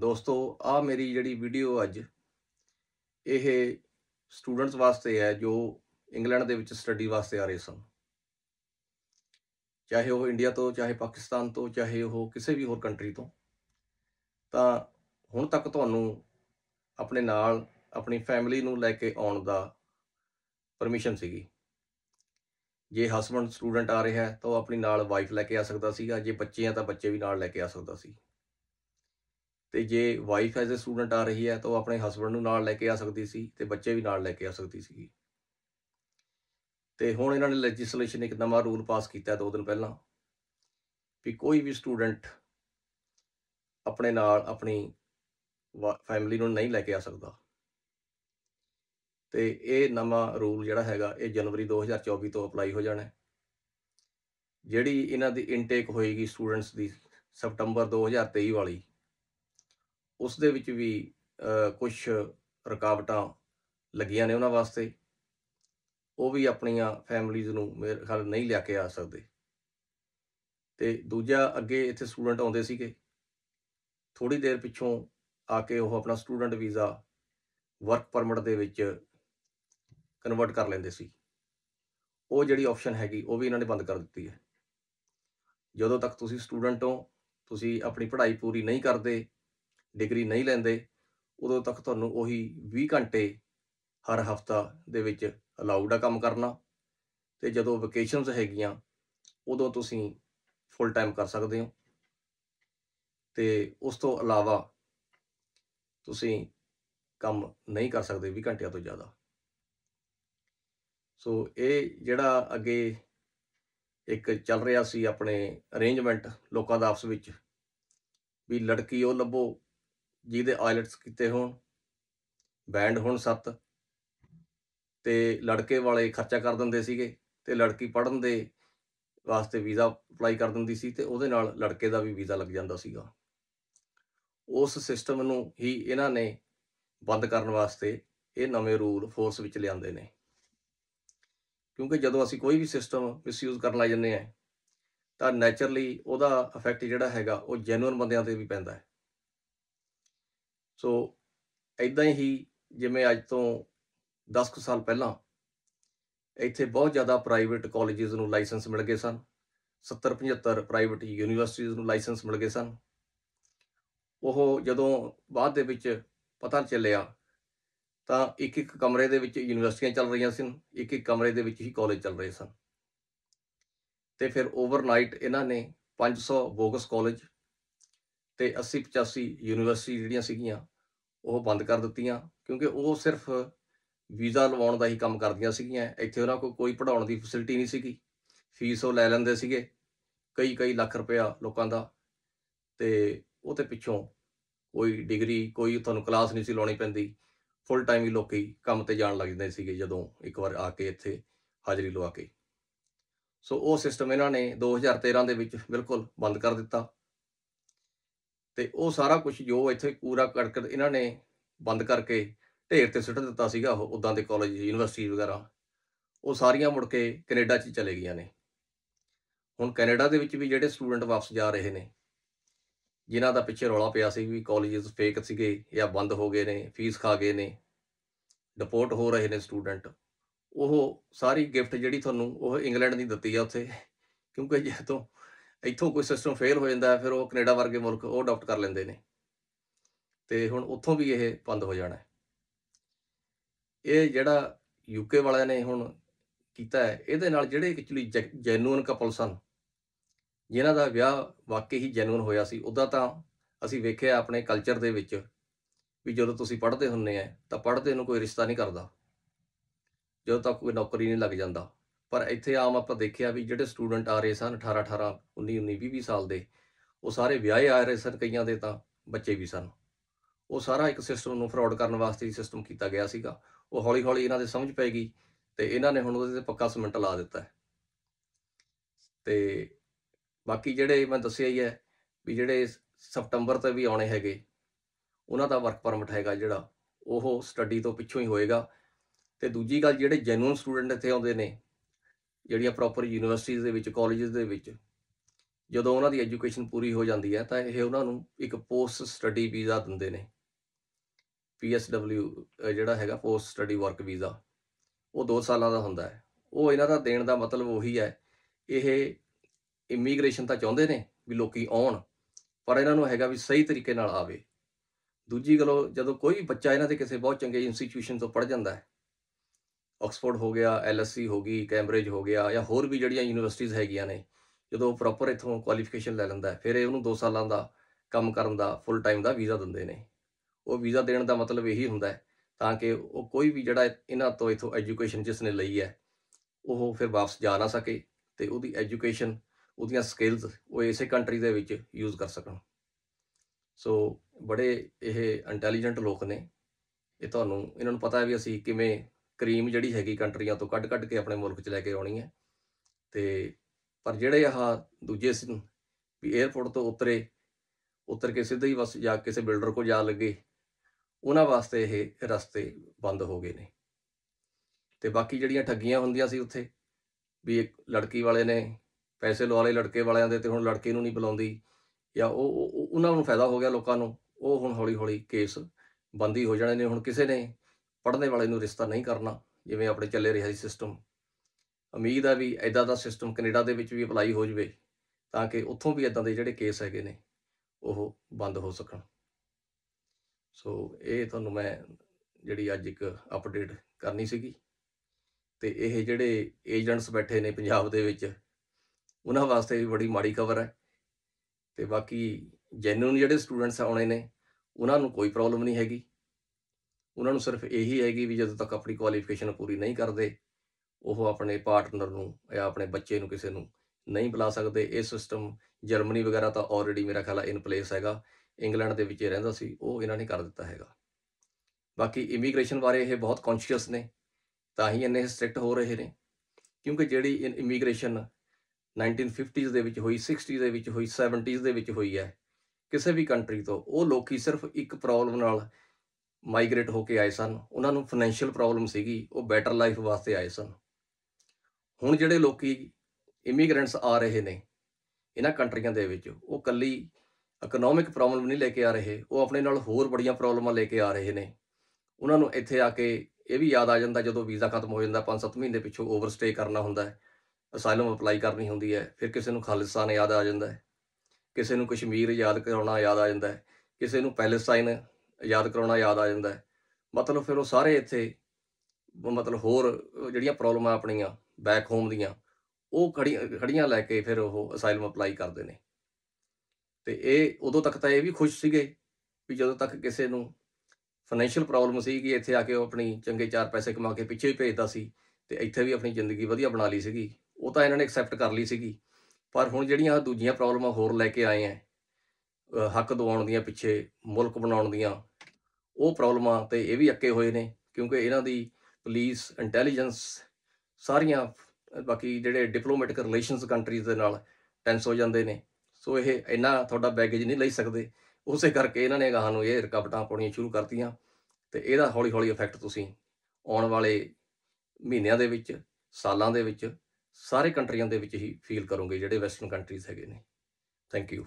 ਦੋਸਤੋ ਆ ਮੇਰੀ ਜਿਹੜੀ ਵੀਡੀਓ ਅੱਜ ਇਹ ਸਟੂਡੈਂਟਸ ਵਾਸਤੇ ਹੈ ਜੋ ਇੰਗਲੈਂਡ ਦੇ ਵਿੱਚ ਸਟੱਡੀ ਵਾਸਤੇ ਆ ਰਹੇ ਸਨ ਚਾਹੇ ਉਹ ਇੰਡੀਆ ਤੋਂ ਚਾਹੇ ਪਾਕਿਸਤਾਨ ਤੋਂ ਚਾਹੇ ਉਹ ਕਿਸੇ ਵੀ ਹੋਰ ਕੰਟਰੀ ਤੋਂ ਤਾਂ ਹੁਣ ਤੱਕ ਤੁਹਾਨੂੰ ਆਪਣੇ ਨਾਲ ਆਪਣੀ ਫੈਮਿਲੀ ਨੂੰ ਲੈ ਕੇ ਆਉਣ ਦਾ ਪਰਮਿਸ਼ਨ ਸੀਗੀ ਜੇ ਹਸਬੰਡ ਸਟੂਡੈਂਟ ਆ ਰਿਹਾ ਹੈ ਤਾਂ ਉਹ ਆਪਣੀ ਨਾਲ ਵਾਈਫ ਲੈ ਕੇ ਆ ਸਕਦਾ ਸੀਗਾ ਜੇ ਬੱਚੇ ਆ ਤਾਂ ਬੱਚੇ ਵੀ ਨਾਲ ਲੈ ਕੇ ਆ ਸਕਦਾ ਸੀ ਤੇ ਜੇ ਵਾਈਫ ਐਜ਼ ਅ ਸਟੂਡੈਂਟ ਆ ਰਹੀ ਹੈ ਤਾਂ ਉਹ ਆਪਣੇ ਹਸਬੰਡ ਨੂੰ ਨਾਲ ਲੈ ਕੇ ਆ ਸਕਦੀ ਸੀ ਤੇ ਬੱਚੇ ਵੀ ਨਾਲ ਲੈ ਕੇ ਆ ਸਕਦੀ ਸੀ ਤੇ ਹੁਣ ਇਹਨਾਂ ਨੇ ਲੈਜਿਸਲੇਸ਼ਨ ਇੱਕ ਨਵਾਂ ਰੂਲ ਪਾਸ ਕੀਤਾ ਦੋ ਦਿਨ ਪਹਿਲਾਂ ਵੀ ਕੋਈ ਵੀ ਸਟੂਡੈਂਟ ਆਪਣੇ ਨਾਲ ਆਪਣੀ ਫੈਮਿਲੀ ਨੂੰ ਨਹੀਂ ਲੈ ਕੇ ਆ ਸਕਦਾ ਤੇ ਇਹ ਨਵਾਂ ਰੂਲ ਜਿਹੜਾ ਹੈਗਾ ਇਹ ਜਨਵਰੀ 2024 ਤੋਂ ਅਪਲਾਈ ਹੋ ਜਾਣਾ ਜਿਹੜੀ ਇਹਨਾਂ ਦੀ ਇਨਟੇਕ ਹੋਏਗੀ ਸਟੂਡੈਂਟਸ ਦੀ ਸਪਟੰਬਰ 2023 ਵਾਲੀ ਉਸ ਦੇ ਵਿੱਚ ਵੀ ਕੁਝ ਰੁਕਾਵਟਾਂ ਲੱਗੀਆਂ ਨੇ ਉਹਨਾਂ ਵਾਸਤੇ ਉਹ ਵੀ ਆਪਣੀਆਂ ਫੈਮਲੀਜ਼ ਨੂੰ ਮੇਰੇ ਖਿਆਲ ਨਹੀਂ ਲਿਆ ਕੇ ਆ ਸਕਦੇ ਤੇ ਦੂਜਾ ਅੱਗੇ ਇੱਥੇ ਸਟੂਡੈਂਟ ਆਉਂਦੇ ਸੀਗੇ ਥੋੜੀ ਦੇਰ ਪਿੱਛੋਂ ਆ ਕੇ ਉਹ ਆਪਣਾ ਸਟੂਡੈਂਟ ਵੀਜ਼ਾ ਵਰਕ ਪਰਮਿਟ ਦੇ ਵਿੱਚ ਕਨਵਰਟ ਕਰ ਲੈਂਦੇ ਸੀ ਉਹ ਜਿਹੜੀ ਆਪਸ਼ਨ ਹੈਗੀ ਉਹ ਵੀ ਇਹਨਾਂ ਨੇ ਬੰਦ ਕਰ ਦਿੱਤੀ ਹੈ ਜਦੋਂ ਤੱਕ ਤੁਸੀਂ ਸਟੂਡੈਂਟ ਹੋ ਤੁਸੀਂ ਆਪਣੀ ਪੜ੍ਹਾਈ ਪੂਰੀ ਨਹੀਂ ਕਰਦੇ ਡਿਗਰੀ ਨਹੀਂ ਲੈਂਦੇ ਉਦੋਂ ਤੱਕ ਤੁਹਾਨੂੰ ਉਹੀ 20 ਘੰਟੇ ਹਰ ਹਫਤਾ ਦੇ ਵਿੱਚ ਅਲਾਉਡ ਆ ਕੰਮ ਕਰਨਾ ਤੇ ਜਦੋਂ ਵਕੇਸ਼ਨਸ ਹੈਗੀਆਂ ਉਦੋਂ ਤੁਸੀਂ ਫੁੱਲ ਟਾਈਮ ਕਰ ਸਕਦੇ ਹੋ ਤੇ ਉਸ ਤੋਂ ਇਲਾਵਾ ਤੁਸੀਂ ਕੰਮ ਨਹੀਂ ਕਰ ਸਕਦੇ 20 ਘੰਟਿਆਂ ਤੋਂ ਜ਼ਿਆਦਾ ਸੋ ਇਹ ਜਿਹੜਾ ਅੱਗੇ ਇੱਕ ਚੱਲ ਰਿਹਾ ਸੀ ਆਪਣੇ ਅਰੇਂਜਮੈਂਟ ਲੋਕਾਂ ਦਾ ਆਪਸ ਵਿੱਚ ਵੀ ਲੜਕੀ ਉਹ ਲੱਭੋ ਜਿਹਦੇ ਆਇਲਟਸ ਕੀਤੇ ਹੋਣ ਬੈਂਡ ਹੋਣ ਸੱਤ ਤੇ ਲੜਕੇ ਵਾਲੇ ਖਰਚਾ ਕਰ ਦਿੰਦੇ ਸੀਗੇ ਤੇ ਲੜਕੀ ਪੜਨ ਦੇ ਵਾਸਤੇ ਵੀਜ਼ਾ ਅਪਲਾਈ ਕਰ ਦਿੰਦੀ ਸੀ ਤੇ ਉਹਦੇ ਨਾਲ ਲੜਕੇ ਦਾ ਵੀ ਵੀਜ਼ਾ ਲੱਗ ਜਾਂਦਾ ਸੀਗਾ ਉਸ ਸਿਸਟਮ ਨੂੰ ਹੀ ਇਹਨਾਂ ਨੇ ਬੰਦ ਕਰਨ ਵਾਸਤੇ ਇਹ ਨਵੇਂ ਰੂਲ ਫੋਰਸ ਵਿੱਚ ਲਿਆਂਦੇ ਨੇ ਕਿਉਂਕਿ ਜਦੋਂ ਅਸੀਂ ਕੋਈ ਵੀ ਸਿਸਟਮ ਮਿਸਯੂਜ਼ ਕਰਨ ਲੱਗ ਜੰਨੇ ਆ ਤਾਂ ਨੇਚਰਲੀ ਉਹਦਾ ਇਫੈਕਟ ਜਿਹੜਾ ਹੈਗਾ ਉਹ ਜੈਨੂਇਨ ਬੰਦਿਆਂ ਤੇ ਵੀ ਪੈਂਦਾ ਹੈ ਸੋ ਇਦਾਂ ਹੀ ਜਿਵੇਂ ਅੱਜ ਤੋਂ 10 ਕੁ ਸਾਲ ਪਹਿਲਾਂ ਇੱਥੇ ਬਹੁਤ ਜ਼ਿਆਦਾ ਪ੍ਰਾਈਵੇਟ ਕਾਲਜਿਸ ਨੂੰ ਲਾਇਸੈਂਸ ਮਿਲ ਗਏ ਸਨ 70 75 ਪ੍ਰਾਈਵੇਟ ਯੂਨੀਵਰਸਿਟੀਆਂ ਨੂੰ ਲਾਇਸੈਂਸ ਮਿਲ ਗਏ ਸਨ ਉਹ ਜਦੋਂ ਬਾਅਦ ਦੇ ਵਿੱਚ ਪਤਾ ਚੱਲਿਆ ਤਾਂ ਇੱਕ ਇੱਕ ਕਮਰੇ ਦੇ ਵਿੱਚ ਯੂਨੀਵਰਸਿਟੀਆਂ ਚੱਲ ਰਹੀਆਂ ਸਨ ਇੱਕ ਇੱਕ ਕਮਰੇ ਦੇ ਵਿੱਚ ਹੀ ਕਾਲਜ ਚੱਲ ਰਹੇ ਸਨ ਤੇ ਫਿਰ ਓਵਰਨਾਈਟ ਇਹਨਾਂ ਨੇ 500 ਬੋਗਸ ਕਾਲਜ ਤੇ 80 85 ਯੂਨੀਵਰਸਿਟੀ ਜਿਹੜੀਆਂ ਸੀਗੀਆਂ ਉਹ ਬੰਦ ਕਰ ਦਿੱਤੀਆਂ ਕਿਉਂਕਿ ਉਹ ਸਿਰਫ ਵੀਜ਼ਾ ਲਵਾਉਣ ਦਾ ਹੀ ਕੰਮ ਕਰਦੀਆਂ ਸੀਗੀਆਂ ਇੱਥੇ ਉਹਨਾਂ ਕੋਲ ਕੋਈ ਪੜਾਉਣ ਦੀ ਫੈਸਿਲਿਟੀ ਨਹੀਂ ਸੀਗੀ ਫੀਸ ਉਹ ਲੈ ਲੈਂਦੇ ਸੀਗੇ ਕਈ ਕਈ ਲੱਖ ਰੁਪਇਆ ਲੋਕਾਂ ਦਾ ਤੇ ਉਹ ਤੇ ਪਿੱਛੋਂ ਕੋਈ ਡਿਗਰੀ ਕੋਈ ਤੁਹਾਨੂੰ ਕਲਾਸ ਨਹੀਂ ਸੀ ਲਾਉਣੀ ਪੈਂਦੀ ਫੁੱਲ ਟਾਈਮ ਹੀ ਲੋਕੀ ਕੰਮ ਤੇ ਜਾਣ ਲੱਗ ਜਾਂਦੇ ਸੀਗੇ ਜਦੋਂ ਇੱਕ ਵਾਰ ਆ ਕੇ ਇੱਥੇ ਹਾਜ਼ਰੀ ਲਵਾ ਕੇ ਸੋ ਉਹ ਸਿਸਟਮ ਇਹਨਾਂ ਨੇ 2013 ਦੇ ਵਿੱਚ ਬਿਲਕੁਲ ਬੰਦ ਕਰ ਦਿੱਤਾ ਤੇ ਉਹ ਸਾਰਾ ਕੁਝ ਜੋ ਇੱਥੇ ਕੂੜਾ ਕਰਕਟ ਇਹਨਾਂ ਨੇ ਬੰਦ ਕਰਕੇ ਢੇਰ ਤੇ ਸੁੱਟ ਦਿੱਤਾ ਸੀਗਾ ਉਹ ਉਦਾਂ ਦੇ ਕਾਲਜ ਯੂਨੀਵਰਸਿਟੀ ਵਗੈਰਾ ਉਹ ਸਾਰੀਆਂ ਮੁੜ ਕੇ ਕੈਨੇਡਾ 'ਚ ਚਲੇ ਗਈਆਂ ਨੇ ਹੁਣ ਕੈਨੇਡਾ ਦੇ ਵਿੱਚ ਵੀ ਜਿਹੜੇ ਸਟੂਡੈਂਟ ਵਾਪਸ ਜਾ ਰਹੇ ਨੇ ਜਿਨ੍ਹਾਂ ਦਾ ਪਿੱਛੇ ਰੌਲਾ ਪਿਆ ਸੀ ਵੀ ਕਾਲਜਸ ਫੇਕ ਸੀਗੇ ਜਾਂ ਬੰਦ ਹੋ ਗਏ ਨੇ ਫੀਸ ਖਾ ਗਏ ਨੇ ਡਿਪੋਰਟ ਹੋ ਰਹੇ ਨੇ ਸਟੂਡੈਂਟ ਉਹ ਸਾਰੀ ਗਿਫਟ ਜਿਹੜੀ ਤੁਹਾਨੂੰ ਉਹ ਇੰਗਲੈਂਡ ਦੀ ਦਿੱਤੀ ਆ ਉੱਥੇ ਕਿਉਂਕਿ ਜੇ ਤੋਂ ਇੱਥੋਂ ਕੋਈ ਸਿਸਟਮ ਫੇਲ ਹੋ ਜਾਂਦਾ ਫਿਰ ਉਹ ਕੈਨੇਡਾ ਵਰਗੇ ਮੁਲਕ ਉਹ ਅਡਾਪਟ ਕਰ ਲੈਂਦੇ ਨੇ ਤੇ ਹੁਣ ਉੱਥੋਂ ਵੀ ਇਹ ਬੰਦ ਹੋ ਜਾਣਾ ਇਹ ਜਿਹੜਾ ਯੂਕੇ ਵਾਲਿਆਂ ਨੇ ਹੁਣ ਕੀਤਾ ਹੈ ਇਹਦੇ ਨਾਲ ਜਿਹੜੇ ਐਕਚੁਅਲੀ ਜੈਨੂਨ ਕਪਲ ਸਨ ਜਿਨ੍ਹਾਂ ਦਾ ਵਿਆਹ ਵਾਕਈ ਹੀ ਜੈਨੂਨ ਹੋਇਆ ਸੀ ਉਦਾਂ ਤਾਂ ਅਸੀਂ ਵੇਖਿਆ ਆਪਣੇ ਕਲਚਰ ਦੇ ਵਿੱਚ ਵੀ ਜਦੋਂ ਤੁਸੀਂ ਪੜ੍ਹਦੇ ਹੁੰਨੇ ਆ ਤਾਂ ਪੜ੍ਹਦੇ ਨੂੰ ਕੋਈ ਰਿਸ਼ਤਾ ਨਹੀਂ ਕਰਦਾ ਜਦੋਂ ਤੱਕ ਕੋਈ ਨੌਕਰੀ ਨਹੀਂ ਲੱਗ ਜਾਂਦਾ ਪਰ ਇੱਥੇ ਆਮ ਆਪਾਂ ਦੇਖਿਆ ਵੀ ਜਿਹੜੇ ਸਟੂਡੈਂਟ ਆ ਰਹੇ ਸਨ 18 18 19 19 20 20 ਸਾਲ ਦੇ ਉਹ ਸਾਰੇ ਵਿਆਹੇ ਆ ਰਹੇ ਸਨ ਕਈਆਂ ਦੇ ਤਾਂ ਬੱਚੇ ਵੀ ਸਨ ਉਹ ਸਾਰਾ ਇੱਕ ਸਿਸਟਮ ਨੂੰ ਫਰਾਡ ਕਰਨ ਵਾਸਤੇ ਹੀ ਸਿਸਟਮ ਕੀਤਾ ਗਿਆ ਸੀਗਾ ਉਹ ਹੌਲੀ ਹੌਲੀ ਇਹਨਾਂ ਦੇ ਸਮਝ ਪੈ ਗਈ ਤੇ ਇਹਨਾਂ ਨੇ ਹੁਣ ਉਹਦੇ ਤੇ ਪੱਕਾ ਸਮਿੰਟ ਲਾ ਦਿੱਤਾ ਤੇ ਬਾਕੀ ਜਿਹੜੇ ਮੈਂ ਦੱਸਿਆ ਹੀ ਹੈ ਵੀ ਜਿਹੜੇ ਸਪਟੰਬਰ ਤੇ ਵੀ ਆਉਣੇ ਹੈਗੇ ਉਹਨਾਂ ਦਾ ਵਰਕ ਪਰਮਿਟ ਹੈਗਾ ਜਿਹੜਾ ਉਹ ਸਟੱਡੀ ਤੋਂ ਪਿੱਛੋਂ ਹੀ ਹੋਏਗਾ ਤੇ ਦੂਜੀ ਗੱਲ ਜਿਹੜੇ ਜੈਨੂਨ ਸਟੂਡੈਂਟ ਇੱਥੇ ਆਉਂਦੇ ਨੇ ਜਿਹੜੀਆਂ ਪ੍ਰੋਪਰ ਯੂਨੀਵਰਸਿਟੀਆਂ ਦੇ ਵਿੱਚ ਕਾਲਜਸ ਦੇ ਵਿੱਚ ਜਦੋਂ ਉਹਨਾਂ ਦੀ ਐਜੂਕੇਸ਼ਨ ਪੂਰੀ ਹੋ ਜਾਂਦੀ ਹੈ ਤਾਂ ਇਹ ਉਹਨਾਂ ਨੂੰ ਇੱਕ ਪੋਸਟ ਸਟੱਡੀ ਵੀਜ਼ਾ ਦਿੰਦੇ ਨੇ ਪੀਐਸਡਬਲਯੂ ਜਿਹੜਾ ਹੈਗਾ ਪੋਸਟ ਸਟੱਡੀ ਵਰਕ ਵੀਜ਼ਾ ਉਹ 2 ਸਾਲਾਂ ਦਾ ਹੁੰਦਾ ਹੈ ਉਹ ਇਹਨਾਂ ਦਾ ਦੇਣ ਦਾ ਮਤਲਬ ਉਹੀ ਹੈ ਇਹ ਇਮੀਗ੍ਰੇਸ਼ਨ ਤਾਂ ਚਾਹੁੰਦੇ ਨੇ ਵੀ ਲੋਕੀ ਆਉਣ ਪਰ ਇਹਨਾਂ ਨੂੰ ਹੈਗਾ ਵੀ ਸਹੀ ਤਰੀਕੇ ਨਾਲ ਆਵੇ ਦੂਜੀ ਗੱਲ ਜਦੋਂ ਕੋਈ ਬੱਚਾ ਇਹਨਾਂ ਦੇ ਕਿਸੇ ਬਹੁਤ ਚੰਗੇ ਇੰਸਟੀਚਿਊਸ਼ਨ ਤੋਂ ਪੜ ਜਾਂਦਾ ਹੈ ਆਕਸਫੋਰਡ ਹੋ ਗਿਆ ਐਲਐਸਸੀ e ਹੋ ਗਈ ਕੈਂਬਰੇਜ ਹੋ ਗਿਆ ਜਾਂ ਹੋਰ ਵੀ ਜਿਹੜੀਆਂ ਯੂਨੀਵਰਸਿਟੀਆਂ ਹੈਗੀਆਂ ਨੇ ਜਦੋਂ ਪ੍ਰੋਪਰ ਇਥੋਂ ਕੁਆਲੀਫਿਕੇਸ਼ਨ ਲੈ ਲੈਂਦਾ ਫਿਰ ਇਹ ਉਹਨੂੰ 2 ਸਾਲਾਂ ਦਾ ਕੰਮ ਕਰਨ ਦਾ ਫੁੱਲ ਟਾਈਮ ਦਾ ਵੀਜ਼ਾ ਦਿੰਦੇ ਨੇ ਉਹ ਵੀਜ਼ਾ ਦੇਣ ਦਾ ਮਤਲਬ ਇਹੀ ਹੁੰਦਾ ਹੈ ਤਾਂ ਕਿ ਉਹ ਕੋਈ ਵੀ ਜਿਹੜਾ ਇਹਨਾਂ ਤੋਂ ਇਥੋਂ ਐਜੂਕੇਸ਼ਨ ਜਿਸ ਨੇ ਲਈ ਹੈ ਉਹ ਫਿਰ ਵਾਪਸ ਜਾ ਨਾ ਸਕੇ ਤੇ ਉਹਦੀ ਐਜੂਕੇਸ਼ਨ ਉਹਦੀਆਂ ਸਕਿੱਲਸ ਉਹ ਇਸੇ ਕੰਟਰੀ ਦੇ ਵਿੱਚ ਯੂਜ਼ ਕਰ ਸਕਣ ਸੋ ਬੜੇ ਇਹ ਇੰਟੈਲੀਜੈਂਟ ਲੋਕ ਨੇ ਇਹ ਤੁਹਾਨੂੰ ਇਹਨਾਂ ਨੂੰ ਪਤਾ ਹੈ ਵੀ ਅਸੀਂ ਕਿਵੇਂ ਕਰੀਮ ਜਿਹੜੀ ਹੈਗੀ ਕੰਟਰੀਆਂ ਤੋਂ ਕੱਢ-ਕੱਢ ਕੇ ਆਪਣੇ ਮੁਲਕ 'ਚ ਲੈ ਕੇ ਆਉਣੀ ਹੈ ਤੇ ਪਰ ਜਿਹੜੇ ਆਹ ਦੂਜੇ ਵੀ 에어ਪੋਰਟ ਤੋਂ ਉਤਰੇ ਉਤਰ ਕੇ ਸਿੱਧਾ ਹੀ ਬਸ ਜਾ ਕਿਸੇ ਬਿਲਡਰ ਕੋਲ ਜਾ ਲੱਗੇ ਉਹਨਾਂ ਵਾਸਤੇ ਇਹ ਰਸਤੇ ਬੰਦ ਹੋ ਗਏ ਨੇ ਤੇ ਬਾਕੀ ਜਿਹੜੀਆਂ ਠੱਗੀਆਂ ਹੁੰਦੀਆਂ ਸੀ ਉੱਥੇ ਵੀ ਇੱਕ ਲੜਕੀ ਵਾਲੇ ਨੇ ਪੈਸੇ ਲਵਾ ਲਏ ਲੜਕੇ ਵਾਲਿਆਂ ਦੇ ਤੇ ਹੁਣ ਲੜਕੇ ਨੂੰ ਨਹੀਂ ਬੁਲਾਉਂਦੀ ਜਾਂ ਉਹ ਉਹਨਾਂ ਨੂੰ ਫਾਇਦਾ ਹੋ ਗਿਆ ਲੋਕਾਂ ਨੂੰ ਉਹ ਹੁਣ ਹੌਲੀ ਹੌਲੀ ਕੇਸ ਬੰਦੀ ਹੋ ਜਾਣੇ ਨੇ ਹੁਣ ਕਿਸੇ ਨੇ ਪੜ੍ਹਨੇ ਵਾਲੇ ਨੂੰ ਰਿਸ਼ਤਾ ਨਹੀਂ ਕਰਨਾ ਜਿਵੇਂ ਆਪਣੇ ਚੱਲੇ ਰਿਹਾ ਸੀ ਸਿਸਟਮ ਉਮੀਦ ਆ ਵੀ ਐਦਾਂ ਦਾ ਸਿਸਟਮ ਕੈਨੇਡਾ ਦੇ ਵਿੱਚ ਵੀ ਅਪਲਾਈ ਹੋ ਜਵੇ ਤਾਂ ਕਿ ਉੱਥੋਂ ਵੀ ਐਦਾਂ ਦੇ ਜਿਹੜੇ ਕੇਸ ਹੈਗੇ ਨੇ ਉਹ ਬੰਦ ਹੋ ਸਕਣ ਸੋ ਇਹ ਤੁਹਾਨੂੰ ਮੈਂ ਜਿਹੜੀ ਅੱਜ ਇੱਕ ਅਪਡੇਟ ਕਰਨੀ ਸੀਗੀ ਤੇ ਇਹ ਜਿਹੜੇ ਏਜੰਟਸ ਬੈਠੇ ਨੇ ਪੰਜਾਬ ਦੇ ਵਿੱਚ ਉਹਨਾਂ ਵਾਸਤੇ ਵੀ ਬੜੀ ਮਾੜੀ ਖਬਰ ਹੈ ਤੇ ਬਾਕੀ ਜੈਨੂਨ ਜਿਹੜੇ ਸਟੂਡੈਂਟਸ ਆਉਣੇ ਨੇ ਉਹਨਾਂ ਨੂੰ ਕੋਈ ਪ੍ਰੋਬਲਮ ਨਹੀਂ ਹੈਗੀ ਉਹਨਾਂ ਨੂੰ ਸਿਰਫ ਇਹੀ ਹੈਗੀ ਵੀ ਜਦੋਂ ਤੱਕ ਆਪਣੀ ਕੁਆਲੀਫਿਕੇਸ਼ਨ ਪੂਰੀ ਨਹੀਂ ਕਰਦੇ ਉਹ ਆਪਣੇ ਪਾਰਟਨਰ ਨੂੰ ਜਾਂ ਆਪਣੇ ਬੱਚੇ ਨੂੰ ਕਿਸੇ ਨੂੰ ਨਹੀਂ ਬੁਲਾ ਸਕਦੇ ਇਹ ਸਿਸਟਮ ਜਰਮਨੀ ਵਗੈਰਾ ਤਾਂ ਆਲਰੇਡੀ ਮੇਰਾ ਖਿਆਲ ਇਨ ਪਲੇਸ ਹੈਗਾ ਇੰਗਲੈਂਡ ਦੇ ਵਿੱਚ ਰਹਿੰਦਾ ਸੀ ਉਹ ਇਹਨਾਂ ਨੇ ਕਰ ਦਿੱਤਾ ਹੈਗਾ ਬਾਕੀ ਇਮੀਗ੍ਰੇਸ਼ਨ ਬਾਰੇ ਇਹ ਬਹੁਤ ਕੌਨਸ਼ੀਅਸ ਨੇ ਤਾਂ ਹੀ ਇੰਨੇ ਸਟ੍ਰਿਕਟ ਹੋ ਰਹੇ ਨੇ ਕਿਉਂਕਿ ਜਿਹੜੀ ਇਮੀਗ੍ਰੇਸ਼ਨ 1950s ਦੇ ਵਿੱਚ ਹੋਈ 60s ਦੇ ਵਿੱਚ ਹੋਈ 70s ਦੇ ਵਿੱਚ ਹੋਈ ਹੈ ਕਿਸੇ ਵੀ ਕੰਟਰੀ ਤੋਂ ਉਹ ਲੋਕੀ ਸਿਰਫ ਇੱਕ ਪ੍ਰੋਬਲਮ ਨਾਲ ਮਾਈਗ੍ਰੇਟ ਹੋ ਕੇ ਆਏ ਸਨ ਉਹਨਾਂ ਨੂੰ ਫਾਈਨੈਂਸ਼ੀਅਲ ਪ੍ਰੋਬਲਮ ਸੀਗੀ ਉਹ ਬੈਟਰ ਲਾਈਫ ਵਾਸਤੇ ਆਏ ਸਨ ਹੁਣ ਜਿਹੜੇ ਲੋਕੀ ਇਮੀਗ੍ਰੈਂਟਸ ਆ ਰਹੇ ਨੇ ਇਹਨਾਂ ਕੰਟਰੀਆਂ ਦੇ ਵਿੱਚ ਉਹ ਕੱਲੀ ਇਕਨੋਮਿਕ ਪ੍ਰੋਬਲਮ ਨਹੀਂ ਲੈ ਕੇ ਆ ਰਹੇ ਉਹ ਆਪਣੇ ਨਾਲ ਹੋਰ ਬੜੀਆਂ ਪ੍ਰੋਬਲਮਾਂ ਲੈ ਕੇ ਆ ਰਹੇ ਨੇ ਉਹਨਾਂ ਨੂੰ ਇੱਥੇ ਆ ਕੇ ਇਹ ਵੀ ਯਾਦ ਆ ਜਾਂਦਾ ਜਦੋਂ ਵੀਜ਼ਾ ਖਤਮ ਹੋ ਜਾਂਦਾ 5-7 ਮਹੀਨੇ ਪਿੱਛੋਂ ਓਵਰਸਟੇ ਕਰਨਾ ਹੁੰਦਾ ਹੈ ਅਸਾਈਲਮ ਅਪਲਾਈ ਕਰਨੀ ਹੁੰਦੀ ਹੈ ਫਿਰ ਕਿਸੇ ਨੂੰ ਖਾਲਿਸਤਾਨ ਯਾਦ ਆ ਜਾਂਦਾ ਹੈ ਕਿਸੇ ਨੂੰ ਕਸ਼ਮੀਰ ਯਾਦ ਕਰਾਉਣਾ ਯਾਦ ਆ ਜਾਂਦਾ ਹੈ ਕਿਸੇ ਨੂੰ ਪੈਲੇਸਟਾਈਨ ਯਾਦ ਕਰਾਉਣਾ ਯਾਦ ਆ ਜਾਂਦਾ ਹੈ ਮਤਲਬ ਫਿਰ ਉਹ ਸਾਰੇ ਇੱਥੇ ਮਤਲਬ ਹੋਰ ਜਿਹੜੀਆਂ ਪ੍ਰੋਬਲਮਾਂ ਆਪਣੀਆਂ ਬੈਕ ਹੋਮ ਦੀਆਂ ਉਹ ਖੜੀਆਂ ਖੜੀਆਂ ਲੈ ਕੇ ਫਿਰ ਉਹ ਅਸਾਈਲਮ ਅਪਲਾਈ ਕਰਦੇ ਨੇ ਤੇ ਇਹ ਉਦੋਂ ਤੱਕ ਤਾਂ ਇਹ ਵੀ ਖੁਸ਼ ਸੀਗੇ ਵੀ ਜਦੋਂ ਤੱਕ ਕਿਸੇ ਨੂੰ ਫਾਈਨੈਂਸ਼ੀਅਲ ਪ੍ਰੋਬਲਮ ਸੀ ਕਿ ਇੱਥੇ ਆ ਕੇ ਉਹ ਆਪਣੀ ਚੰਗੇ ਚਾਰ ਪੈਸੇ ਕਮਾ ਕੇ ਪਿੱਛੇ ਹੀ ਭੇਜਦਾ ਸੀ ਤੇ ਇੱਥੇ ਵੀ ਆਪਣੀ ਜ਼ਿੰਦਗੀ ਵਧੀਆ ਬਣਾ ਲਈ ਸੀਗੀ ਉਹ ਤਾਂ ਇਹਨਾਂ ਨੇ ਐਕਸੈਪਟ ਕਰ ਲਈ ਸੀਗੀ ਪਰ ਹੁਣ ਜਿਹੜੀਆਂ ਦੂਜੀਆਂ ਪ੍ਰੋਬਲਮਾਂ ਹੋਰ ਲੈ ਕੇ ਆਏ ਆ ਹੱਕ ਦਵਾਉਣ ਦੀਆਂ ਪਿੱਛੇ ਮੁਲਕ ਬਣਾਉਣ ਦੀਆਂ ਉਹ ਪ੍ਰੋਬਲਮਾਂ ਤੇ ਇਹ ਵੀ ਅੱਕੇ ਹੋਏ ਨੇ ਕਿਉਂਕਿ ਇਹਨਾਂ ਦੀ ਪੁਲਿਸ ਇੰਟੈਲੀਜੈਂਸ ਸਾਰੀਆਂ ਬਾਕੀ ਜਿਹੜੇ ਡਿਪਲੋਮੈਟਿਕ ਰਿਲੇਸ਼ਨਸ ਕੰਟਰੀਜ਼ ਦੇ ਨਾਲ ਟੈਂਸ ਹੋ ਜਾਂਦੇ ਨੇ ਸੋ ਇਹ ਇੰਨਾ ਤੁਹਾਡਾ ਬੈਗੇਜ ਨਹੀਂ ਲਈ ਸਕਦੇ ਉਸੇ ਕਰਕੇ ਇਹਨਾਂ ਨੇ ਗਾਹਾਂ ਨੂੰ ਇਹ ਰਕਾਵਟਾਂ ਪਾਉਣੀਆਂ ਸ਼ੁਰੂ ਕਰਤੀਆਂ ਤੇ ਇਹਦਾ ਹੌਲੀ ਹੌਲੀ ਇਫੈਕਟ ਤੁਸੀਂ ਆਉਣ ਵਾਲੇ ਮਹੀਨਿਆਂ ਦੇ ਵਿੱਚ ਸਾਲਾਂ ਦੇ ਵਿੱਚ ਸਾਰੇ ਕੰਟਰੀਆਂ ਦੇ ਵਿੱਚ ਹੀ ਫੀਲ ਕਰੋਗੇ ਜਿਹੜੇ ਵੈਸਟਰਨ ਕੰਟਰੀਜ਼ ਹੈਗੇ ਨੇ ਥੈਂਕ ਯੂ